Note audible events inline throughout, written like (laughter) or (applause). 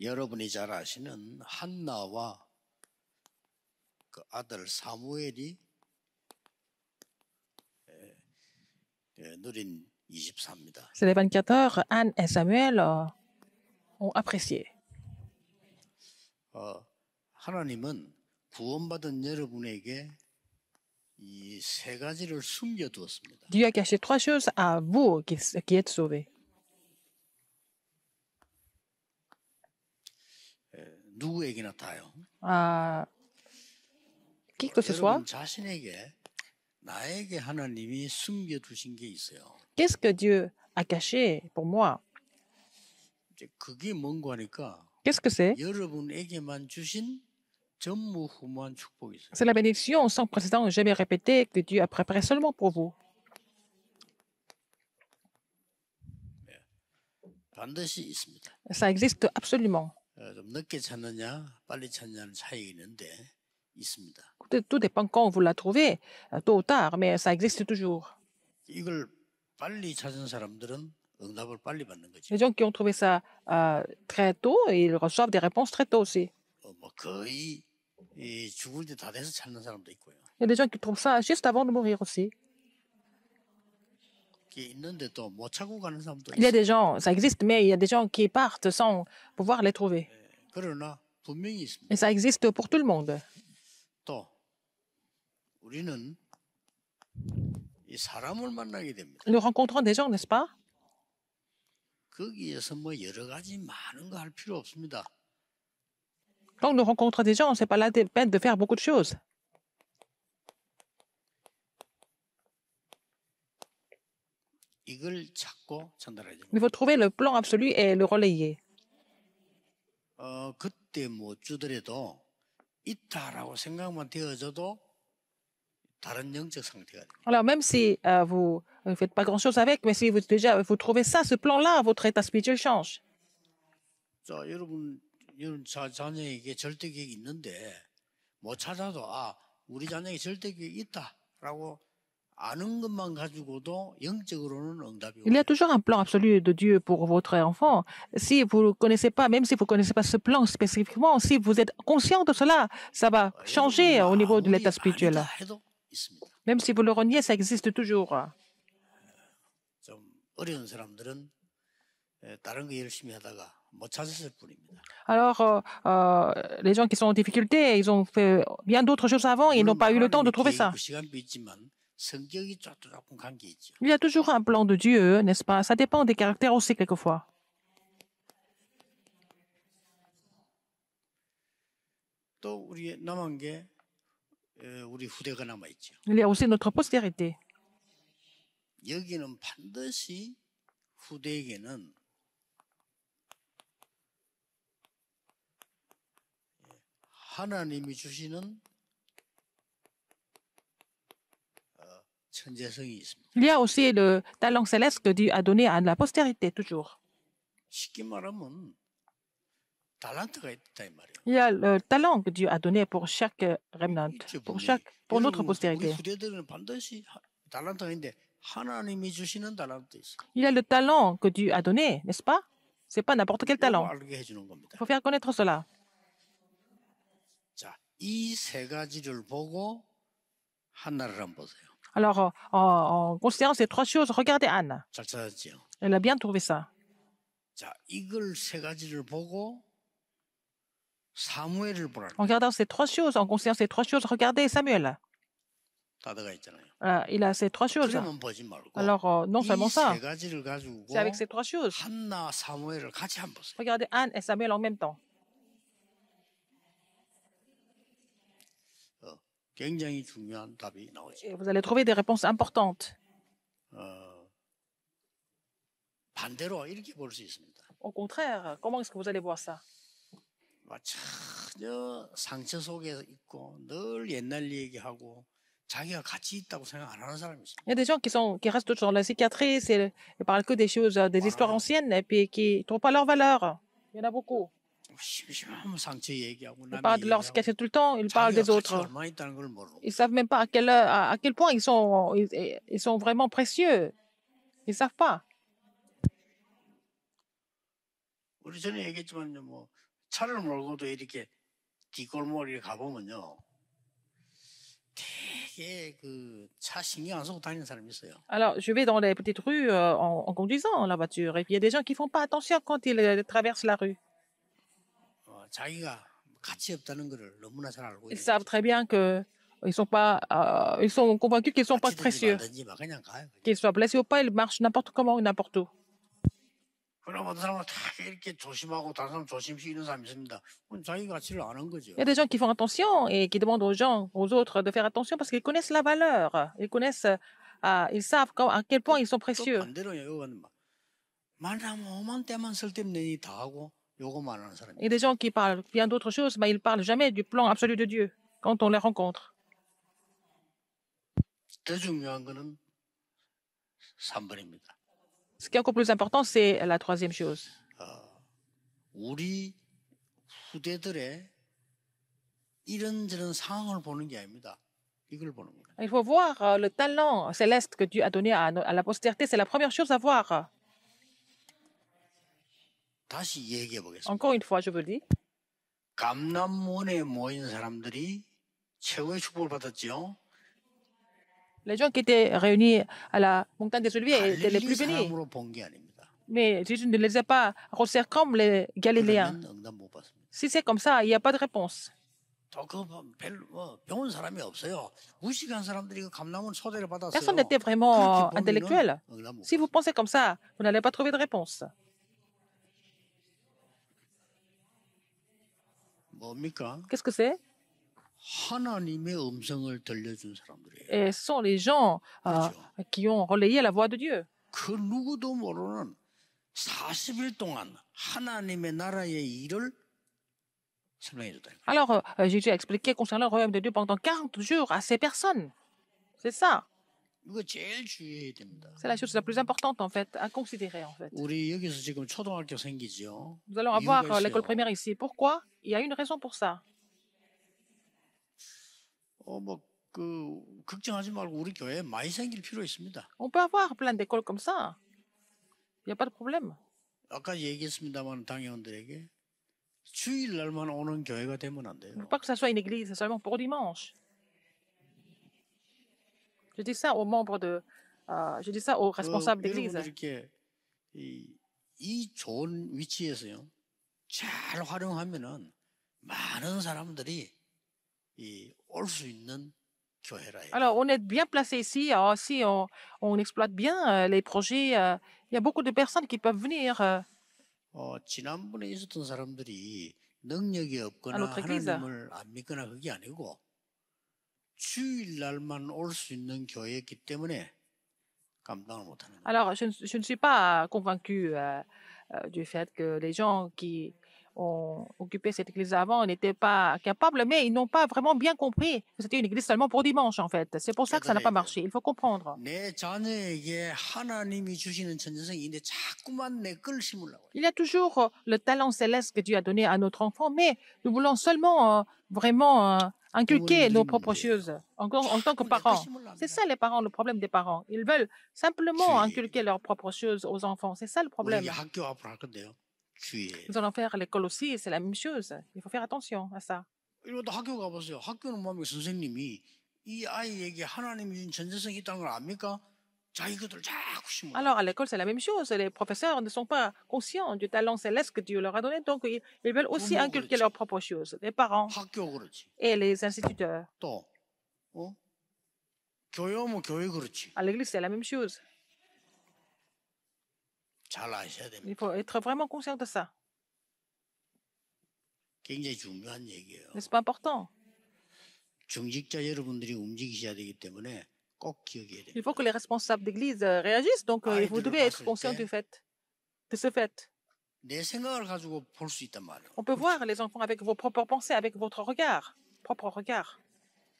여러분이 잘 아시는 한나와 그 아들 사무엘이 누린 24입니다. C'est les 24 heures, Anne et Samuel ont apprécié. 어, 하나님은 구원받은 여러분에게 이 세 가지를 숨겨두었습니다. Dieu a caché trois choses à vous qui, qui êtes sauvés. qui que ce soit, qu'est-ce que Dieu a caché pour moi Qu'est-ce que c'est C'est la bénédiction sans précédent jamais répétée que Dieu a préparée seulement pour vous. Ça existe absolument. Tout dépend quand vous la trouvez, tôt ou tard, mais ça existe toujours. Les gens qui ont trouvé ça très tôt, ils reçoivent des réponses très tôt aussi. Il y a des gens qui trouvent ça juste avant de mourir aussi. Il y a des gens, ça existe, mais il y a des gens qui partent sans pouvoir les trouver. Euh, Et ça existe pour tout le monde. Nous rencontrons des gens, n'est-ce pas? Quand nous rencontrons des gens, ce n'est pas la peine de faire beaucoup de choses. Il faut trouver le plan absolu et le relayer. Alors même si euh, vous ne faites pas grand-chose avec, mais si vous, déjà, vous trouvez ça, ce plan-là, votre état spirituel change. Il y a toujours un plan absolu de Dieu pour votre enfant. Si vous ne connaissez pas, même si vous ne connaissez pas ce plan spécifiquement, si vous êtes conscient de cela, ça va changer au niveau de l'état spirituel. Même si vous le reniez, ça existe toujours. Alors, euh, euh, les gens qui sont en difficulté, ils ont fait bien d'autres choses avant et ils n'ont pas eu le temps de trouver ça. Il y a toujours un plan de Dieu, n'est-ce pas Ça dépend des caractères aussi quelquefois. Il y a aussi notre postérité. Il y a aussi le talent céleste que Dieu a donné à la postérité, toujours. Il y a le talent que Dieu a donné pour chaque remnant, pour, chaque, pour notre postérité. Il y a le talent que Dieu a donné, n'est-ce pas Ce n'est pas n'importe quel talent. Il faut faire connaître cela. Alors, en, considérant ces trois choses, regardez Anne. Elle a bien trouvé ça. En regardant ces trois choses, en considérant ces trois choses, regardez Samuel. Euh, il a ces trois choses. Alors, euh, non seulement ça, c'est avec ces trois choses. Regardez Anne et Samuel en même temps. vous allez trouver des réponses importantes. Au contraire, comment est-ce que vous allez voir ça il y a des gens qui, sont, qui restent dans la cicatrice et ne parlent que des choses, euh, des histoires anciennes et puis qui ne trouvent pas leur valeur. Il y en a beaucoup. Ils parlent de leur tout le temps, ils parlent des autres. Ils ne savent même pas à quel, à quel point ils sont, ils, sont vraiment précieux. Ils ne savent pas. Alors, je vais dans les petites rues euh, en, conduisant la voiture, et il y a des gens qui ne font pas attention quand ils euh, traversent la rue. Ils savent très bien que euh, ils sont pas, euh, ils sont convaincus qu'ils ne sont pas précieux. Qu'ils soient blessés ou pas, ils marchent n'importe comment ou n'importe où. Il y a des gens qui font attention et qui demandent aux gens, aux autres, de faire attention parce qu'ils connaissent la valeur. Ils connaissent, euh, ils savent à quel point ils sont précieux. Et des gens qui parlent bien d'autres choses, mais ils ne parlent jamais du plan absolu de Dieu quand on les rencontre. Ce qui est encore plus important, c'est la troisième chose. Euh, Il faut voir euh, le talent céleste que Dieu a donné à, la postérité. C'est la première chose à voir. Encore une fois, je vous le dis. Les gens qui étaient réunis à la montagne des Oliviers étaient les plus bénis. Mais Jésus ne les a pas resserrés comme les Galiléens. Si c'est comme ça, il n'y a pas de réponse. Personne n'était vraiment intellectuel. Si vous pensez comme ça, vous n'allez pas trouver de réponse. Qu'est-ce que c'est et ce sont les gens euh, qui ont relayé la voix de Dieu. Alors, euh, Jésus a expliqué concernant le royaume de Dieu pendant 40 jours à ces personnes. C'est ça. C'est la chose la plus importante en fait à considérer en fait. Nous allons avoir euh, l'école primaire ici. Pourquoi Il y a une raison pour ça. On peut avoir plein d'écoles comme ça. Il n'y a pas de problème. Il ne faut pas que ce soit une église seulement pour dimanche. Je dis ça aux membres de, euh, je dis ça aux responsables d'église. Alors, on est bien placé ici. Euh, si on, on, exploite bien euh, les projets, il y a beaucoup de personnes qui peuvent venir. à notre église. Alors, je, ne suis pas euh, convaincu euh, euh, du fait que les gens qui ont occupé cette église avant n'étaient pas capables, mais ils n'ont pas vraiment bien compris que c'était une église seulement pour dimanche, en fait. C'est pour ça que ça n'a pas marché. Il faut comprendre. Il y a toujours le talent céleste que Dieu a donné à notre enfant, mais nous voulons seulement vraiment inculquer nos propres choses en, en tant que parents. C'est ça les parents, le problème des parents. Ils veulent simplement inculquer leurs propres choses aux enfants. C'est ça le problème. Hein. Nous allons faire l'école aussi, c'est la même chose. Il faut faire attention à ça. Alors, à l'école, c'est la même chose. Les professeurs ne sont pas conscients du talent céleste que Dieu leur a donné, donc ils veulent aussi inculquer leurs propres choses. Les parents et les instituteurs. Hein? À l'église, c'est la même chose. Il faut être vraiment conscient de ça. N'est-ce pas important? Il faut que les responsables d'Église euh, réagissent, donc euh, ah, vous devez être conscient du fait, de ce fait. On peut voir les enfants avec vos propres pensées, avec votre regard, propre regard.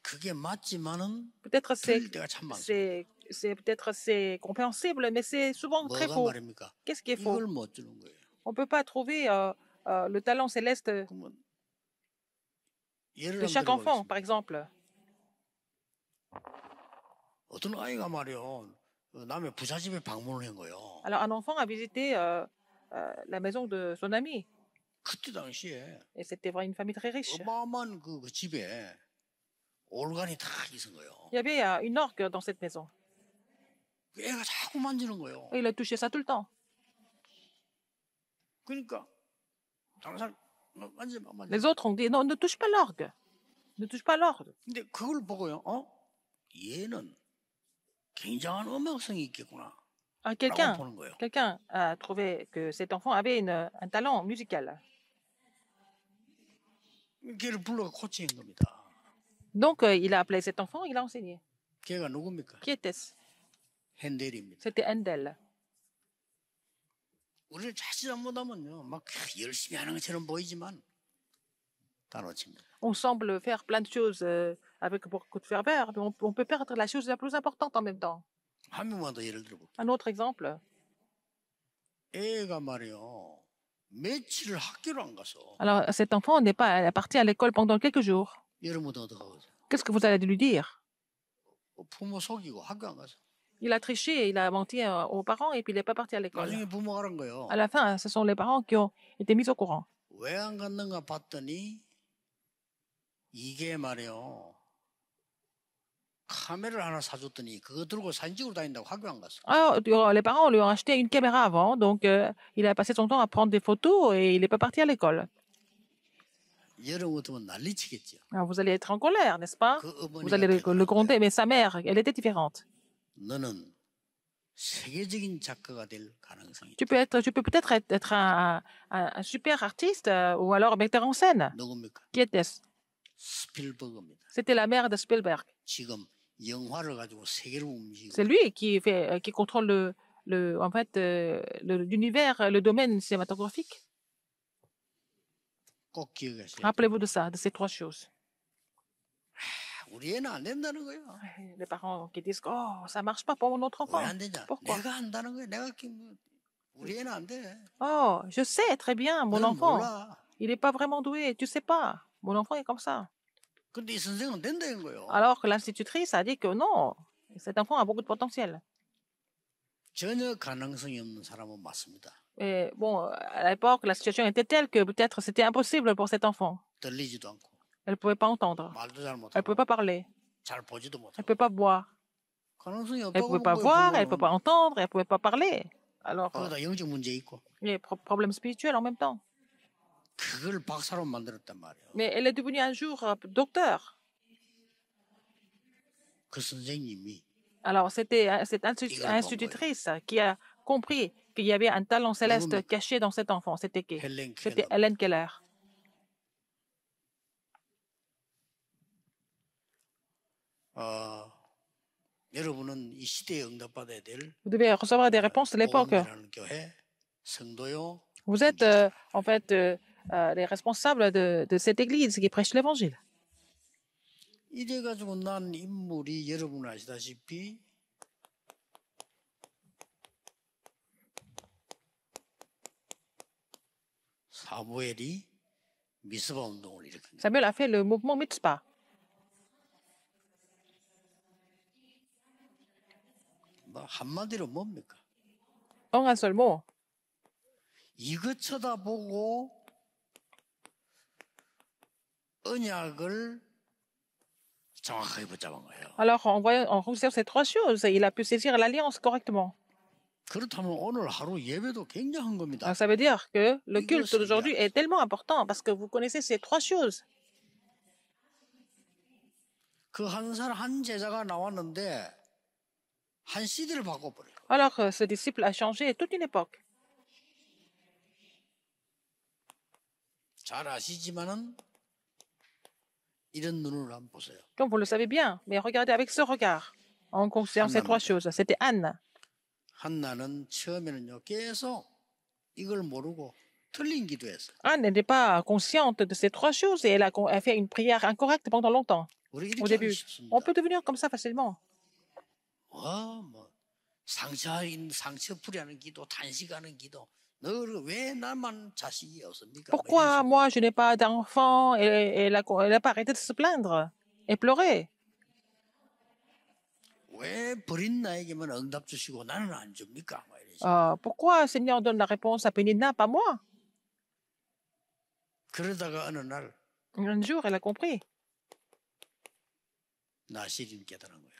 Peut-être c'est, c'est, peut-être c'est compréhensible, mais c'est souvent très faux. Qu'est-ce qui est faux On ne peut pas trouver euh, le talent céleste de chaque enfant, par exemple. Alors un enfant a visité euh, euh, la maison de son ami. Et c'était vraiment une famille très riche. Il y avait euh, une orgue dans cette maison. Et il a touché ça tout le temps. Les autres ont dit non, ne touche pas l'orgue. Ne touche pas l'orgue quelqu'un, a trouvé que cet enfant avait une, un talent musical. Donc, euh, il a appelé cet enfant, il a enseigné. Qui était-ce C'était Handel. On semble faire plein de choses euh, avec beaucoup de ferveur, mais on, peut perdre la chose la plus importante en même temps. Un autre exemple. Alors, cet enfant n'est pas parti à l'école pendant quelques jours. Qu'est-ce que vous allez lui dire Il a triché, il a menti euh, aux parents et puis il n'est pas parti à l'école. Oh. À la fin, ce sont les parents qui ont été mis au courant. Alors, les parents lui ont acheté une caméra avant, donc il a passé son temps à prendre des photos et il n'est pas parti à l'école. Alors, vous allez être en colère, n'est-ce pas Vous allez le, gronder, mais sa mère, elle était différente. Tu peux être, tu peux peut-être être, un, super artiste euh, ou alors metteur en scène. Qui était-ce c'était la mère de Spielberg. C'est lui qui, fait, euh, qui contrôle le, en fait, euh, l'univers, le domaine cinématographique. Rappelez-vous de ça, de ces trois choses. (laughs) Les parents qui disent Oh, ça marche pas pour notre enfant. pourquoi? Oh, je sais très bien, mon enfant, il n'est pas vraiment doué, tu sais pas. Mon enfant est comme ça. Alors que l'institutrice a dit que non, cet enfant a beaucoup de potentiel. Et bon, à l'époque, la situation était telle que peut-être c'était impossible pour cet enfant. Elle ne pouvait pas entendre. Elle ne pouvait pas parler. Elle ne pouvait pas boire. Elle ne pouvait pas voir, elle ne pouvait pas entendre, elle ne pouvait pas parler. Alors, il y a des problèmes spirituels en même temps. Mais elle est devenue un jour euh, docteur. Alors, c'était cette institutrice qui a compris qu'il y avait un talent céleste caché dans cet enfant. C'était qui C'était Helen Keller. Vous devez recevoir des réponses de l'époque. Vous êtes euh, en fait euh, euh, les responsables de, cette Église qui prêche l'Évangile. Samuel a fait le mouvement Mitzvah. En un seul mot. Alors, on, voit, en observe ces trois choses. Il a pu saisir l'alliance correctement. ça veut dire que le culte d'aujourd'hui est tellement important parce que vous connaissez ces trois choses. Alors, euh, ce disciple a changé toute une époque. Comme vous le savez bien, mais regardez avec ce regard, en de ces trois choses. C'était Anne. Anne n'était pas consciente de ces trois choses et elle a fait une prière incorrecte pendant longtemps. Au début, on peut devenir comme ça facilement. Pourquoi moi je n'ai pas d'enfant et, elle n'a pas arrêté de se plaindre et pleurer pourquoi Seigneur donne la réponse à Penina, pas moi Un jour, elle a compris.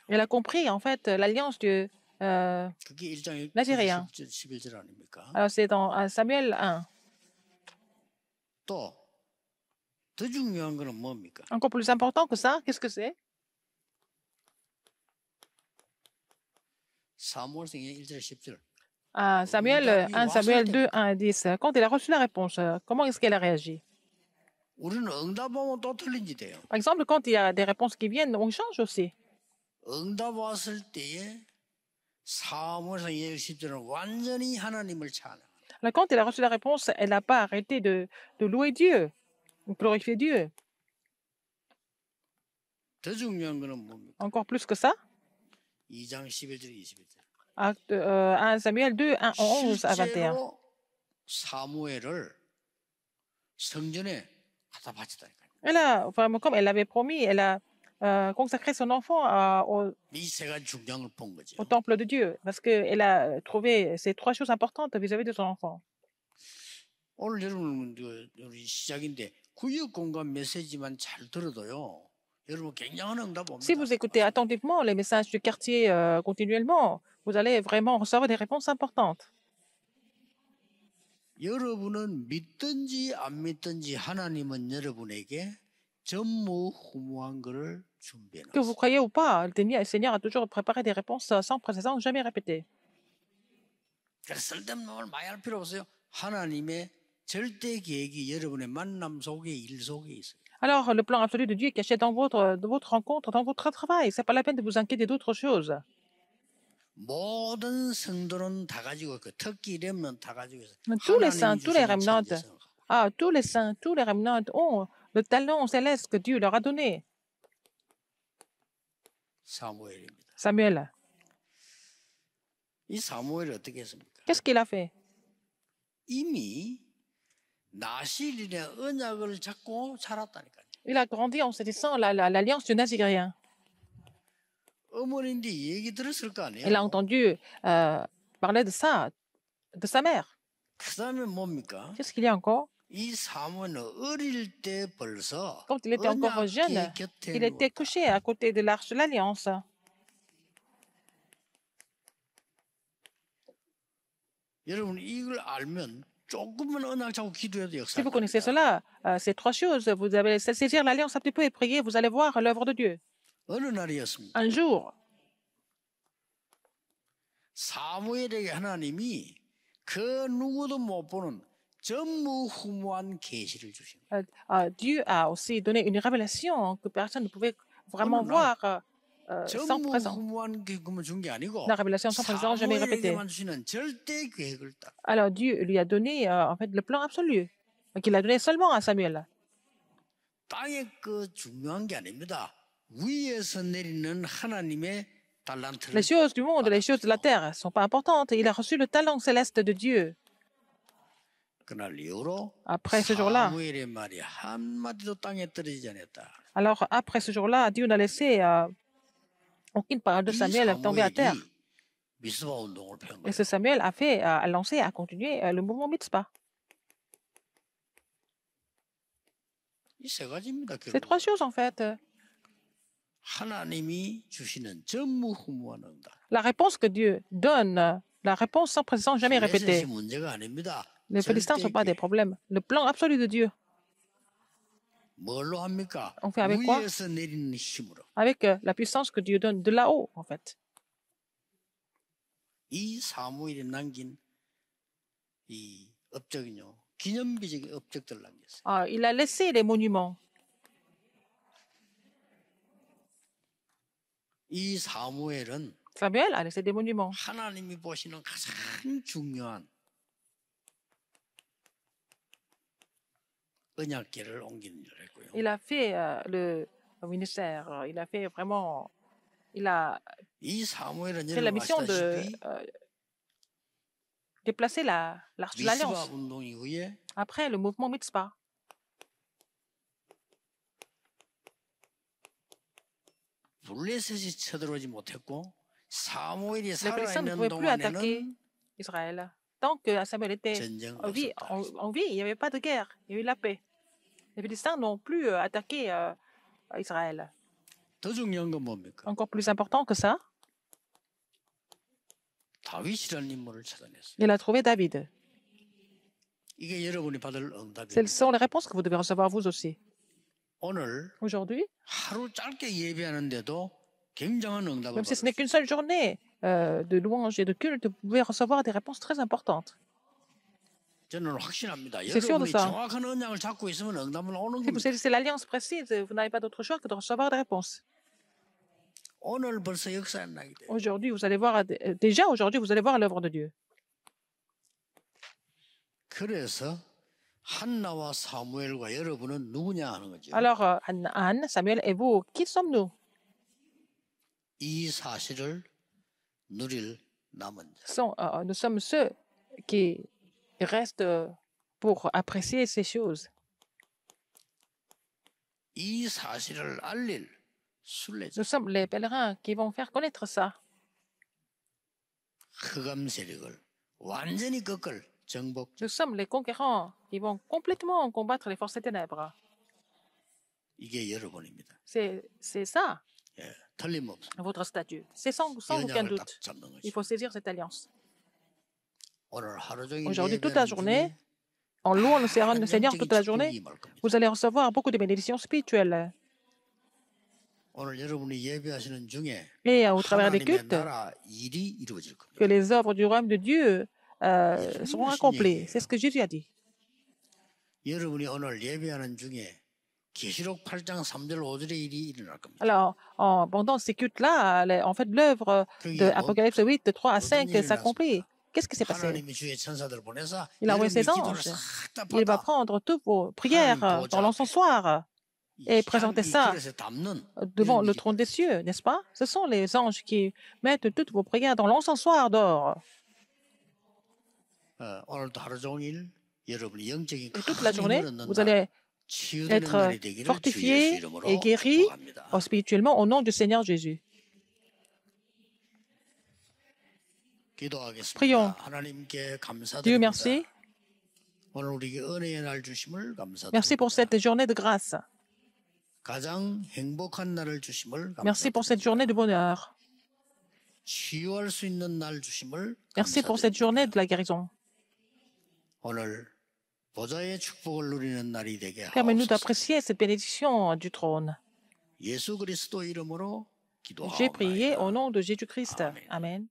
Elle a compris, en fait, l'alliance de, euh, Alors c'est dans Samuel 1. Encore plus important que ça, qu'est-ce que c'est ah, Samuel 1, Samuel 2, 1 à 10. Quand il a reçu la réponse, comment est-ce qu'elle a réagi Par exemple, quand il y a des réponses qui viennent, on change aussi. La quand elle a reçu la réponse, elle n'a pas arrêté de, louer Dieu, de glorifier Dieu. Encore plus que ça Acte, 1 euh, Samuel 2, 1, 11 à 21. Elle a, vraiment comme elle l'avait promis, elle a euh, consacrer son enfant à, au, temple de Dieu parce qu'elle a trouvé ces trois choses importantes vis-à-vis de son enfant. Si vous écoutez attentivement les messages du quartier euh, continuellement, vous allez vraiment recevoir des réponses importantes. 믿든지 안 믿든지 하나님은 que vous croyez ou pas, le Seigneur a toujours préparé des réponses euh, sans précédent, jamais répétées. Alors, le plan absolu de Dieu est caché dans votre, rencontre, dans votre travail. Ce n'est pas la peine de vous inquiéter d'autres choses. Tous les saints, tous les remnants, ah, tous les saints, tous les remnants ont le talent céleste que Dieu leur a donné. Samuel, qu'est-ce qu'il a fait Il a grandi en se disant l'alliance du Nazirien. Hein. Il a entendu euh, parler de ça, de sa mère. Qu'est-ce qu'il y a encore quand il était encore jeune, il était couché à côté de l'Arche de l'Alliance. Si vous connaissez cela, ces trois choses, vous allez saisir l'alliance un petit peu et prier, vous allez voir l'œuvre de Dieu. Un jour, euh, ah, Dieu a aussi donné une révélation que personne ne pouvait vraiment voir. Euh, euh, sans présent. La révélation sans présent jamais répétée. Alors Dieu lui a donné en fait le plan absolu, qu'il a donné seulement à Samuel. Les choses du monde, les choses de la terre ne sont pas importantes. Il a reçu le talent céleste de Dieu. Après ce jour-là, alors après ce jour-là, Dieu n'a laissé euh, aucune parole de Samuel tomber à terre. Et ce Samuel a fait, euh, a lancé, a continué euh, le mouvement mitzvah. C'est trois choses en fait. La réponse que Dieu donne, la réponse sans précédent jamais répétée. Les Philistins ne sont pas des problèmes. Le plan absolu de Dieu. On fait avec quoi Avec euh, la puissance que Dieu donne de là-haut, en fait. Ah, il a laissé des monuments. Samuel a laissé des monuments. Il a fait euh, le euh, ministère, il a fait vraiment, il a fait la mission de euh, déplacer la, l'Alliance. Après le mouvement Mitzvah, les Philistins ne pouvaient plus attaquer Israël tant était en vie, il n'y avait pas de guerre, il y a eu la paix. Les Philistins n'ont plus euh, attaqué euh, Israël. Encore plus important que ça, ah il a trouvé David. Celles sont les réponses que vous devez recevoir vous aussi. Aujourd'hui, même si ce n'est qu'une seule journée, euh, de louanges et de cultes, vous pouvez recevoir des réponses très importantes. C'est sûr de ça. Si vous l'alliance précise, vous n'avez pas d'autre choix que de recevoir des réponses. Aujourd'hui, vous allez voir, déjà aujourd'hui, vous allez voir l'œuvre de Dieu. Alors, euh, Anne, Samuel et vous, qui sommes-nous? Euh, nous sommes ceux qui restent pour apprécier ces choses. Nous sommes les pèlerins qui vont faire connaître ça. Nous sommes les conquérants qui vont complètement combattre les forces ténèbres. C'est ça votre statut. C'est sans, aucun doute. Il faut saisir cette alliance. Aujourd'hui, toute la journée, en louant le Seigneur toute la journée, vous allez recevoir beaucoup de bénédictions spirituelles. Et euh, au travers des cultes, que les œuvres du royaume de Dieu euh, seront accomplies. C'est ce que Jésus a dit. Alors, pendant ces cultes-là, en fait, l'œuvre de Apocalypse 8, de 3 à 5 s'accomplit. Qu'est-ce qui s'est passé Il a envoyé ses anges. Il va prendre toutes vos prières dans l'encensoir et présenter ça devant le trône des cieux, n'est-ce pas Ce sont les anges qui mettent toutes vos prières dans l'encensoir d'or. Et toute la journée, vous allez être fortifié et guéri spirituellement au nom du Seigneur Jésus. Prions. Dieu merci. Merci pour cette journée de grâce. Merci pour cette journée de bonheur. Merci pour cette journée de la guérison. Permets-nous d'apprécier cette bénédiction du trône. J'ai prié au nom de Jésus-Christ. Amen.